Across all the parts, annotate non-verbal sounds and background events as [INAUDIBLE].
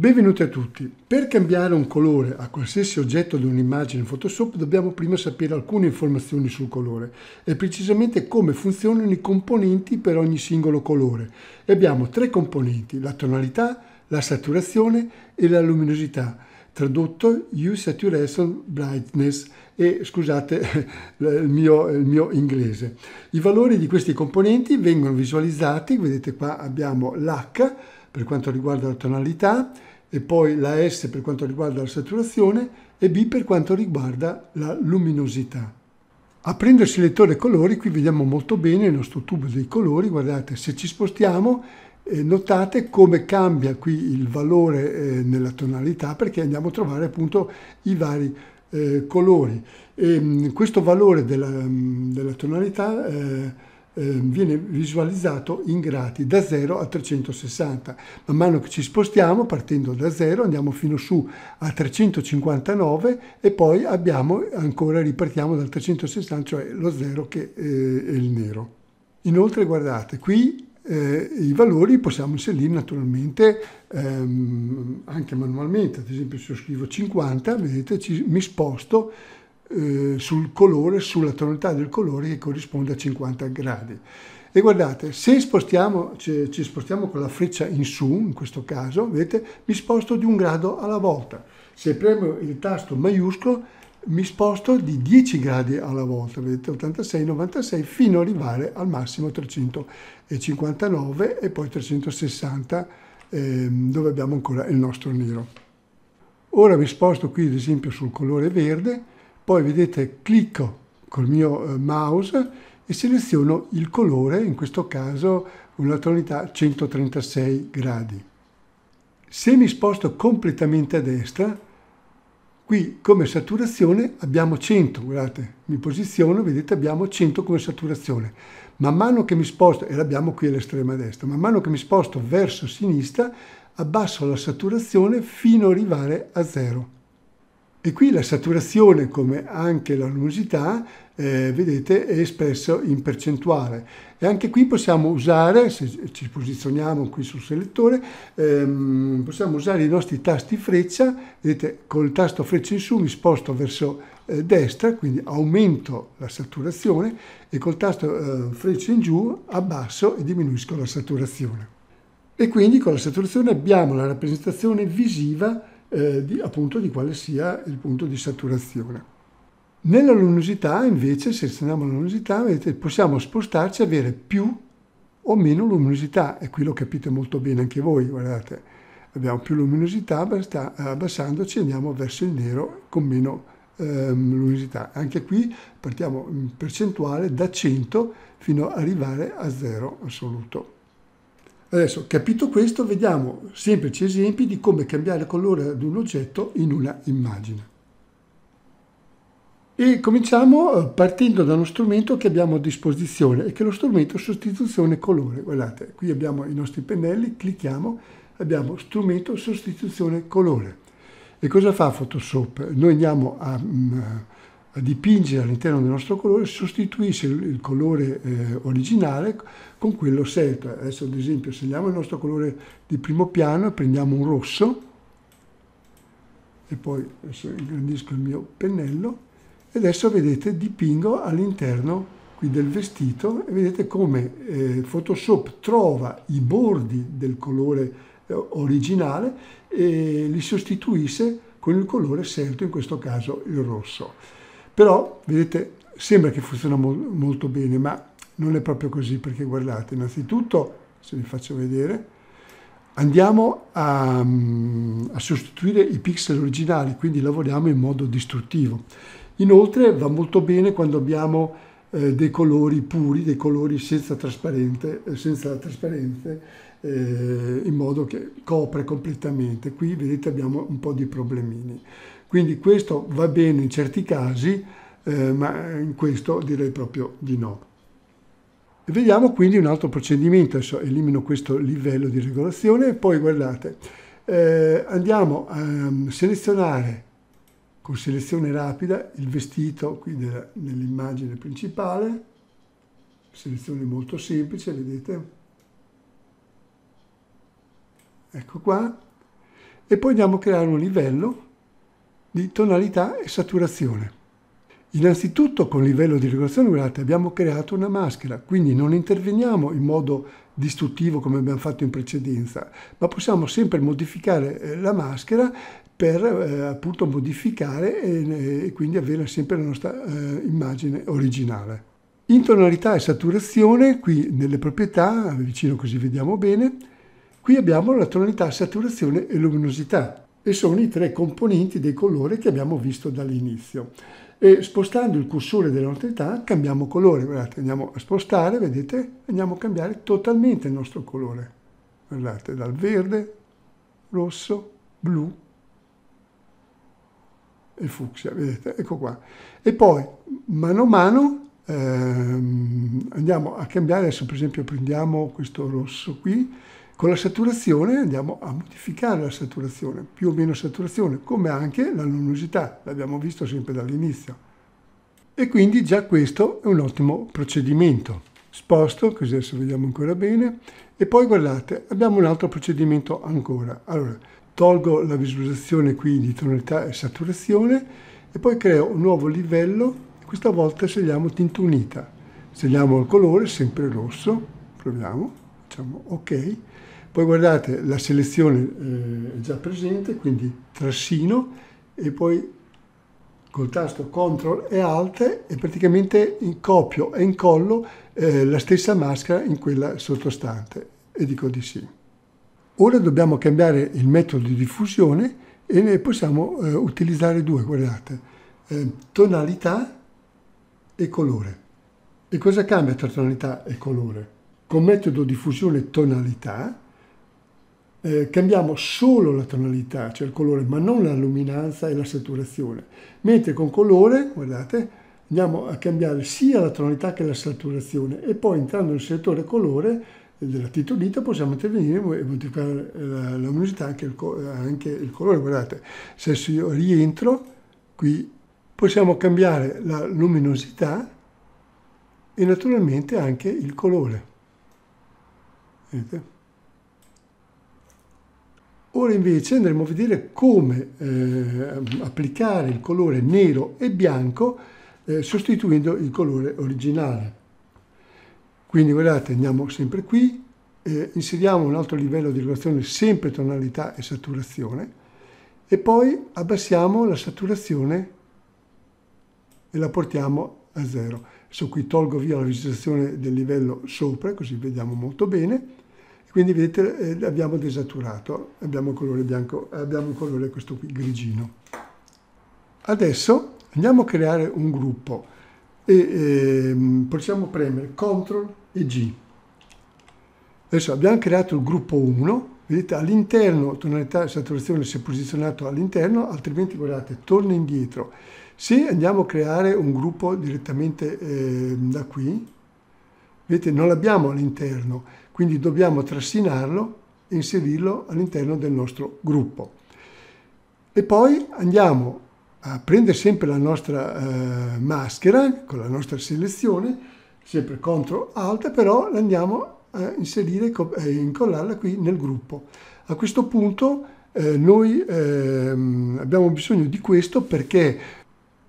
Benvenuti a tutti. Per cambiare un colore a qualsiasi oggetto di un'immagine in Photoshop dobbiamo prima sapere alcune informazioni sul colore e precisamente come funzionano i componenti per ogni singolo colore. E abbiamo tre componenti, la tonalità, la saturazione e la luminosità, tradotto U Saturation Brightness e scusate [LAUGHS] il mio, il mio inglese. I valori di questi componenti vengono visualizzati, vedete qua abbiamo l'H, per quanto riguarda la tonalità e poi la S per quanto riguarda la saturazione e B per quanto riguarda la luminosità. Aprendosi il lettore colori, qui vediamo molto bene il nostro tubo dei colori, guardate se ci spostiamo eh, notate come cambia qui il valore eh, nella tonalità perché andiamo a trovare appunto i vari eh, colori. E mm, questo valore della, mm, della tonalità Ehm, viene visualizzato in grati da 0 a 360. Man mano che ci spostiamo, partendo da 0, andiamo fino su a 359 e poi abbiamo ancora, ripartiamo dal 360, cioè lo 0 che eh, è il nero. Inoltre, guardate, qui eh, i valori possiamo inserirli naturalmente ehm, anche manualmente, ad esempio se io scrivo 50, vedete, ci, mi sposto eh, sul colore, sulla tonalità del colore che corrisponde a 50 gradi. E guardate, se spostiamo, ci, ci spostiamo con la freccia in su, in questo caso, vedete, mi sposto di un grado alla volta. Se premo il tasto maiuscolo mi sposto di 10 gradi alla volta, vedete 86, 96 fino ad arrivare al massimo 359 e poi 360 eh, dove abbiamo ancora il nostro nero. Ora mi sposto qui ad esempio sul colore verde poi vedete clicco col mio eh, mouse e seleziono il colore, in questo caso una tonalità 136 gradi. Se mi sposto completamente a destra, qui come saturazione abbiamo 100, guardate, mi posiziono, vedete abbiamo 100 come saturazione. Man mano che mi sposto, e l'abbiamo qui all'estrema destra, man mano che mi sposto verso sinistra, abbasso la saturazione fino ad arrivare a 0. E qui la saturazione, come anche la luminosità, eh, vedete, è espresso in percentuale. E anche qui possiamo usare, se ci posizioniamo qui sul selettore, ehm, possiamo usare i nostri tasti freccia. Vedete, col tasto freccia in su mi sposto verso eh, destra, quindi aumento la saturazione, e col tasto eh, freccia in giù abbasso e diminuisco la saturazione. E quindi con la saturazione abbiamo la rappresentazione visiva eh, di, appunto di quale sia il punto di saturazione. Nella luminosità invece, selezioniamo la luminosità, vedete, possiamo spostarci e avere più o meno luminosità e qui lo capite molto bene anche voi, guardate, abbiamo più luminosità, basta, abbassandoci andiamo verso il nero con meno ehm, luminosità. Anche qui partiamo in percentuale da 100 fino ad arrivare a 0 assoluto. Adesso, capito questo, vediamo semplici esempi di come cambiare colore ad un oggetto in una immagine. E cominciamo eh, partendo da uno strumento che abbiamo a disposizione e che è lo strumento sostituzione colore. Guardate, qui abbiamo i nostri pennelli, clicchiamo, abbiamo strumento sostituzione colore. E cosa fa Photoshop? Noi andiamo a, mm, dipingere all'interno del nostro colore sostituisce il colore eh, originale con quello scelto. Adesso ad esempio scegliamo il nostro colore di primo piano, e prendiamo un rosso e poi adesso ingrandisco il mio pennello e adesso vedete dipingo all'interno qui del vestito e vedete come eh, Photoshop trova i bordi del colore eh, originale e li sostituisce con il colore scelto, in questo caso il rosso. Però, vedete, sembra che funziona mol molto bene, ma non è proprio così, perché guardate, innanzitutto, se vi faccio vedere, andiamo a, mm, a, sostituire i pixel originali, quindi lavoriamo in modo distruttivo. Inoltre va molto bene quando abbiamo eh, dei colori puri, dei colori senza, trasparente, eh, senza trasparenze, eh, in modo che copre completamente. Qui vedete abbiamo un po' di problemini. Quindi questo va bene in certi casi, eh, ma in questo direi proprio di no. Vediamo quindi un altro procedimento, adesso elimino questo livello di regolazione e poi guardate, eh, andiamo a mm, selezionare con selezione rapida il vestito qui nell'immagine principale, selezione molto semplice, vedete? Ecco qua, e poi andiamo a creare un livello di tonalità e saturazione. Innanzitutto con il livello di regolazione durata abbiamo creato una maschera, quindi non interveniamo in modo distruttivo come abbiamo fatto in precedenza, ma possiamo sempre modificare eh, la maschera per eh, appunto modificare e, eh, e, quindi avere sempre la nostra eh, immagine originale. In tonalità e saturazione, qui nelle proprietà, vicino così vediamo bene, qui abbiamo la tonalità, saturazione e luminosità e sono i tre componenti dei colori che abbiamo visto dall'inizio. E spostando il cursore della nostra età cambiamo colore, guardate, andiamo a spostare, vedete, andiamo a cambiare totalmente il nostro colore. Guardate, dal verde, rosso, blu e fucsia, vedete, ecco qua. E poi, mano a mano, ehm, andiamo a cambiare, adesso per esempio prendiamo questo rosso qui, con la saturazione andiamo a modificare la saturazione, più o meno saturazione, come anche la luminosità, l'abbiamo visto sempre dall'inizio. E quindi già questo è un ottimo procedimento. Sposto, così adesso vediamo ancora bene, e poi guardate, abbiamo un altro procedimento ancora. Allora, tolgo la visualizzazione qui di tonalità e saturazione e poi creo un nuovo livello, questa volta scegliamo tinta unita. Scegliamo il colore, sempre rosso, proviamo, facciamo ok poi guardate, la selezione eh, è già presente, quindi trassino e poi col tasto CTRL e ALT e praticamente copio e incollo eh, la stessa maschera in quella sottostante e dico di sì. Ora dobbiamo cambiare il metodo di diffusione e ne possiamo eh, utilizzare due, guardate, eh, tonalità e colore. E cosa cambia tra tonalità e colore? Con metodo diffusione tonalità eh, cambiamo solo la tonalità, cioè il colore, ma non la luminanza e la saturazione. Mentre con colore, guardate, andiamo a cambiare sia la tonalità che la saturazione e poi entrando nel settore colore eh, della titolita possiamo intervenire e modificare eh, la luminosità anche il, eh, anche il colore. Guardate, se io rientro qui possiamo cambiare la luminosità e naturalmente anche il colore. Vedete? Ora invece andremo a vedere come eh, applicare il colore nero e bianco eh, sostituendo il colore originale. Quindi guardate, andiamo sempre qui, eh, inseriamo un altro livello di regolazione, sempre tonalità e saturazione, e poi abbassiamo la saturazione e la portiamo a zero. Adesso qui tolgo via la visualizzazione del livello sopra, così vediamo molto bene quindi vedete eh, abbiamo desaturato, abbiamo un colore bianco, abbiamo un colore questo qui grigino. Adesso andiamo a creare un gruppo e eh, possiamo premere CTRL e G. Adesso abbiamo creato il gruppo 1, vedete all'interno tonalità e saturazione si è posizionato all'interno, altrimenti guardate torna indietro. Se andiamo a creare un gruppo direttamente eh, da qui, vedete non l'abbiamo all'interno, quindi dobbiamo trascinarlo e inserirlo all'interno del nostro gruppo. E poi andiamo a prendere sempre la nostra eh, maschera con la nostra selezione, sempre CTRL ALT, però andiamo a inserire e incollarla qui nel gruppo. A questo punto eh, noi eh, abbiamo bisogno di questo perché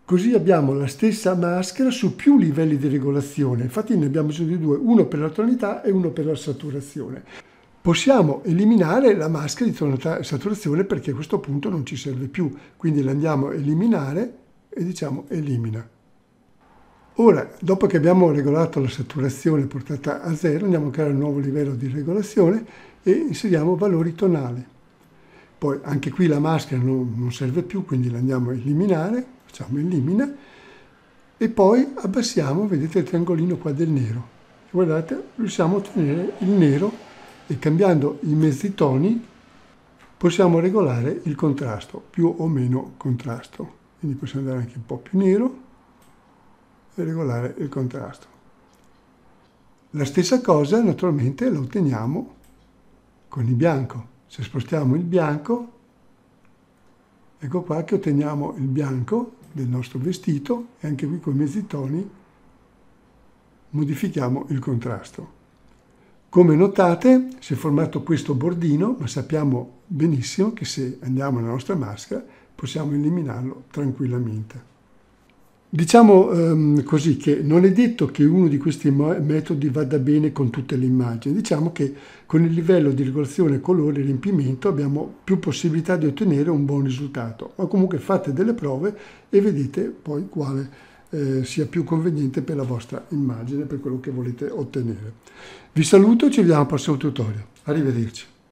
Così abbiamo la stessa maschera su più livelli di regolazione, infatti ne abbiamo bisogno di due, uno per la tonalità e uno per la saturazione. Possiamo eliminare la maschera di tonalità e saturazione perché a questo punto non ci serve più, quindi la andiamo a eliminare e diciamo elimina. Ora, dopo che abbiamo regolato la saturazione portata a zero, andiamo a creare un nuovo livello di regolazione e inseriamo valori tonali. Poi anche qui la maschera non serve più, quindi la andiamo a eliminare facciamo elimina e poi abbassiamo, vedete il triangolino qua del nero. Guardate, riusciamo a ottenere il nero e cambiando i mezzi toni possiamo regolare il contrasto, più o meno contrasto. Quindi possiamo andare anche un po' più nero e regolare il contrasto. La stessa cosa naturalmente la otteniamo con il bianco. Se spostiamo il bianco Ecco qua che otteniamo il bianco del nostro vestito e anche qui con i mezzi toni modifichiamo il contrasto. Come notate si è formato questo bordino, ma sappiamo benissimo che se andiamo nella nostra maschera possiamo eliminarlo tranquillamente. Diciamo ehm, così che non è detto che uno di questi metodi vada bene con tutte le immagini, diciamo che con il livello di regolazione colore e riempimento abbiamo più possibilità di ottenere un buon risultato, ma comunque fate delle prove e vedete poi quale eh, sia più conveniente per la vostra immagine, per quello che volete ottenere. Vi saluto e ci vediamo al prossimo tutorial. Arrivederci.